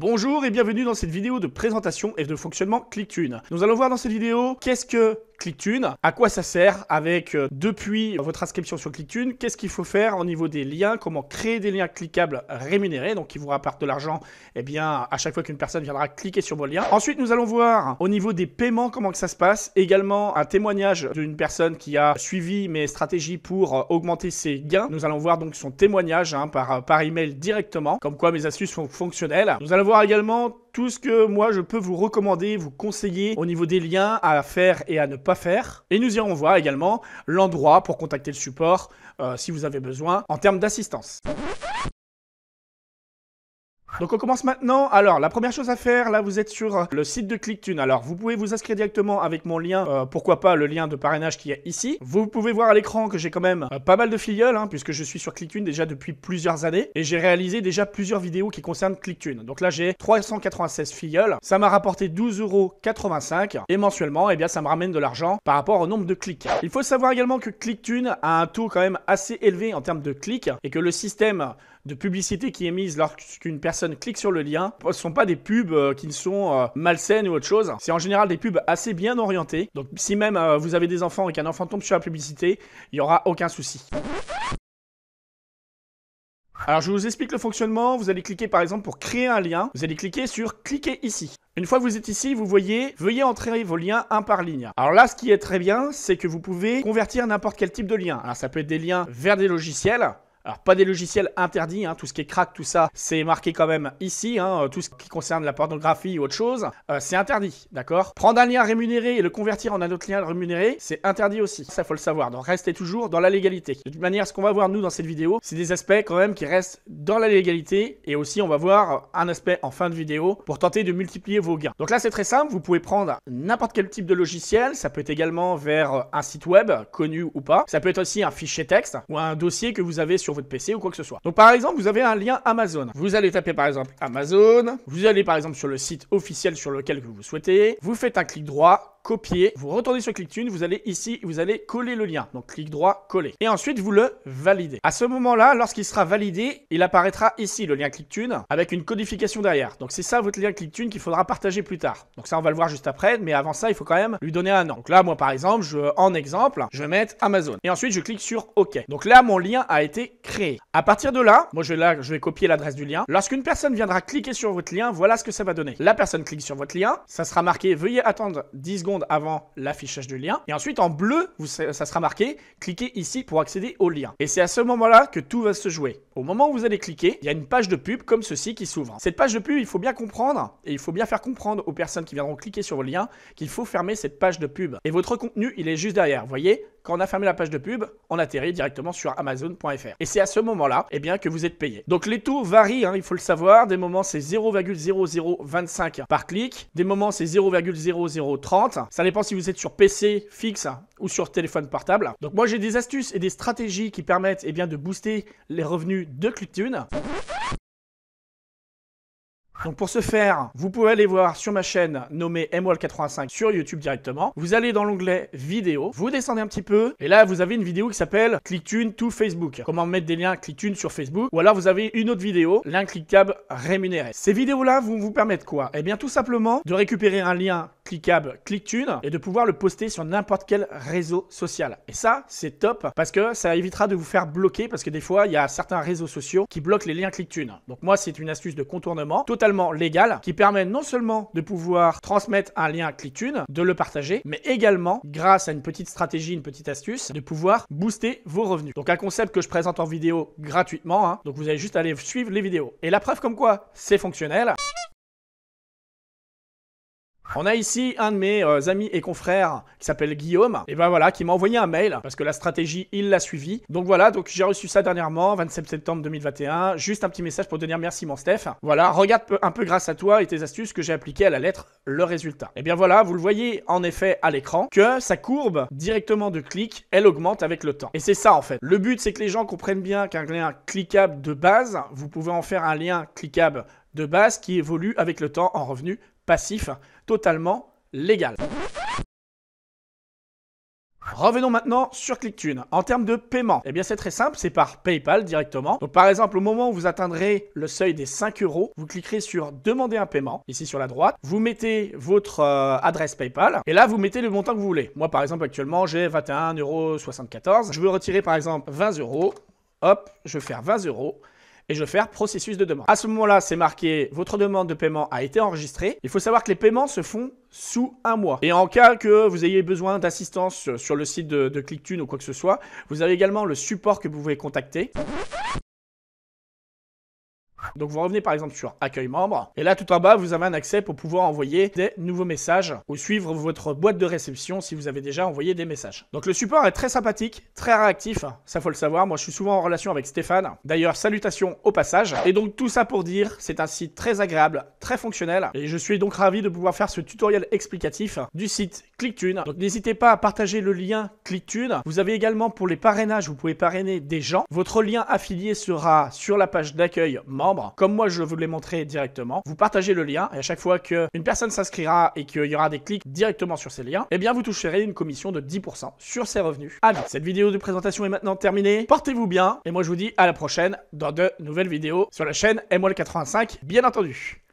Bonjour et bienvenue dans cette vidéo de présentation et de fonctionnement ClickTune. Nous allons voir dans cette vidéo qu'est-ce que Clicktune. À quoi ça sert avec euh, depuis votre inscription sur Clicktune Qu'est-ce qu'il faut faire au niveau des liens Comment créer des liens cliquables rémunérés, donc qui vous rapportent de l'argent eh bien, à chaque fois qu'une personne viendra cliquer sur vos liens. Ensuite, nous allons voir au niveau des paiements comment que ça se passe. Également, un témoignage d'une personne qui a suivi mes stratégies pour euh, augmenter ses gains. Nous allons voir donc son témoignage hein, par, par email directement, comme quoi mes astuces sont fonctionnelles. Nous allons voir également tout ce que moi je peux vous recommander, vous conseiller au niveau des liens à faire et à ne pas faire. Et nous irons voir également l'endroit pour contacter le support euh, si vous avez besoin en termes d'assistance. Donc on commence maintenant. Alors la première chose à faire, là vous êtes sur euh, le site de Clicktune. Alors vous pouvez vous inscrire directement avec mon lien, euh, pourquoi pas le lien de parrainage qui est ici. Vous pouvez voir à l'écran que j'ai quand même euh, pas mal de filleuls, hein, puisque je suis sur Clicktune déjà depuis plusieurs années et j'ai réalisé déjà plusieurs vidéos qui concernent Clicktune. Donc là j'ai 396 filleuls, ça m'a rapporté 12,85€ et mensuellement, eh bien ça me ramène de l'argent par rapport au nombre de clics. Il faut savoir également que Clicktune a un taux quand même assez élevé en termes de clics et que le système de publicité qui est mise lorsqu'une personne personnes sur le lien, ce ne sont pas des pubs euh, qui ne sont euh, malsaines ou autre chose. C'est en général des pubs assez bien orientées. Donc si même euh, vous avez des enfants et qu'un enfant tombe sur la publicité, il n'y aura aucun souci. Alors je vous explique le fonctionnement, vous allez cliquer par exemple pour créer un lien, vous allez cliquer sur cliquer ici. Une fois que vous êtes ici, vous voyez, veuillez entrer vos liens un par ligne. Alors là, ce qui est très bien, c'est que vous pouvez convertir n'importe quel type de lien. Alors ça peut être des liens vers des logiciels, alors pas des logiciels interdits, hein, tout ce qui est crack, tout ça, c'est marqué quand même ici, hein, euh, tout ce qui concerne la pornographie ou autre chose, euh, c'est interdit, d'accord Prendre un lien rémunéré et le convertir en un autre lien rémunéré, c'est interdit aussi, ça faut le savoir, donc restez toujours dans la légalité. De toute manière, ce qu'on va voir nous dans cette vidéo, c'est des aspects quand même qui restent dans la légalité, et aussi on va voir un aspect en fin de vidéo pour tenter de multiplier vos gains. Donc là c'est très simple, vous pouvez prendre n'importe quel type de logiciel, ça peut être également vers un site web, connu ou pas, ça peut être aussi un fichier texte ou un dossier que vous avez sur votre PC ou quoi que ce soit. Donc par exemple, vous avez un lien Amazon. Vous allez taper par exemple Amazon, vous allez par exemple sur le site officiel sur lequel vous souhaitez, vous faites un clic droit, copier, vous retournez sur ClickTune, vous allez ici, vous allez coller le lien. Donc clic droit, coller. Et ensuite, vous le validez. À ce moment-là, lorsqu'il sera validé, il apparaîtra ici le lien ClickTune avec une codification derrière. Donc c'est ça votre lien ClickTune qu'il faudra partager plus tard. Donc ça, on va le voir juste après, mais avant ça, il faut quand même lui donner un nom. Donc là, moi par exemple, je, en exemple, je vais mettre Amazon. Et ensuite, je clique sur OK. Donc là, mon lien a été créé. À partir de là, moi je vais, je vais copier l'adresse du lien. Lorsqu'une personne viendra cliquer sur votre lien, voilà ce que ça va donner. La personne clique sur votre lien, ça sera marqué veuillez attendre 10 secondes avant l'affichage du lien. Et ensuite, en bleu, vous, ça sera marqué cliquez ici pour accéder au lien. Et c'est à ce moment-là que tout va se jouer. Au moment où vous allez cliquer, il y a une page de pub comme ceci qui s'ouvre. Cette page de pub, il faut bien comprendre et il faut bien faire comprendre aux personnes qui viendront cliquer sur le lien qu'il faut fermer cette page de pub. Et votre contenu, il est juste derrière. Vous voyez, quand on a fermé la page de pub, on atterrit directement sur Amazon.fr. Et c'est à ce moment-là, eh bien, que vous êtes payé. Donc les taux varient, hein, il faut le savoir. Des moments, c'est 0,0025 par clic. Des moments, c'est 0,0030. Ça dépend si vous êtes sur PC fixe ou sur téléphone portable. Donc moi, j'ai des astuces et des stratégies qui permettent, eh bien, de booster les revenus de ClickTune. Donc pour ce faire, vous pouvez aller voir sur ma chaîne nommée MWall85 sur YouTube directement. Vous allez dans l'onglet vidéo, vous descendez un petit peu et là vous avez une vidéo qui s'appelle ClickTune to Facebook. Comment mettre des liens ClickTune sur Facebook ou alors vous avez une autre vidéo, lien clickable rémunéré. Ces vidéos-là vont vous permettre quoi Eh bien tout simplement de récupérer un lien cliquable ClickTune et de pouvoir le poster sur n'importe quel réseau social. Et ça, c'est top parce que ça évitera de vous faire bloquer parce que des fois, il y a certains réseaux sociaux qui bloquent les liens ClickTune. Donc moi, c'est une astuce de contournement totalement légal qui permet non seulement de pouvoir transmettre un lien ClickTune, de le partager, mais également, grâce à une petite stratégie, une petite astuce, de pouvoir booster vos revenus. Donc un concept que je présente en vidéo gratuitement, hein. donc vous allez juste aller suivre les vidéos. Et la preuve comme quoi c'est fonctionnel. On a ici un de mes euh, amis et confrères qui s'appelle Guillaume, et ben voilà, qui m'a envoyé un mail parce que la stratégie, il l'a suivi. Donc voilà, donc j'ai reçu ça dernièrement, 27 septembre 2021. Juste un petit message pour te dire merci, mon Steph. Voilà, regarde un peu grâce à toi et tes astuces que j'ai appliquées à la lettre le résultat. Et bien voilà, vous le voyez en effet à l'écran que sa courbe directement de clic, elle augmente avec le temps. Et c'est ça en fait. Le but, c'est que les gens comprennent bien qu'un lien cliquable de base, vous pouvez en faire un lien cliquable de base qui évolue avec le temps en revenu passif totalement légal. Revenons maintenant sur ClickTune. En termes de paiement, eh bien c'est très simple, c'est par PayPal directement. Donc par exemple, au moment où vous atteindrez le seuil des 5 euros, vous cliquerez sur Demander un paiement, ici sur la droite. Vous mettez votre euh, adresse PayPal et là vous mettez le montant que vous voulez. Moi par exemple, actuellement j'ai 21,74 euros. Je veux retirer par exemple 20 euros. Hop, je vais faire 20 euros et je vais faire processus de demande. À ce moment-là, c'est marqué votre demande de paiement a été enregistrée. Il faut savoir que les paiements se font sous un mois. Et en cas que vous ayez besoin d'assistance sur le site de, de Clicktune ou quoi que ce soit, vous avez également le support que vous pouvez contacter. Donc vous revenez par exemple sur accueil membre et là tout en bas vous avez un accès pour pouvoir envoyer des nouveaux messages ou suivre votre boîte de réception si vous avez déjà envoyé des messages. Donc le support est très sympathique, très réactif, ça faut le savoir, moi je suis souvent en relation avec Stéphane. D'ailleurs salutations au passage. Et donc tout ça pour dire c'est un site très agréable, très fonctionnel et je suis donc ravi de pouvoir faire ce tutoriel explicatif du site Clicktune. Donc n'hésitez pas à partager le lien Clicktune. Vous avez également pour les parrainages, vous pouvez parrainer des gens. Votre lien affilié sera sur la page d'accueil membre comme moi je vous l'ai montré directement. Vous partagez le lien et à chaque fois qu'une personne s'inscrira et qu'il y aura des clics directement sur ces liens, eh bien vous toucherez une commission de 10% sur ces revenus. Allez, cette vidéo de présentation est maintenant terminée. Portez-vous bien et moi je vous dis à la prochaine dans de nouvelles vidéos sur la chaîne MOL85, bien entendu.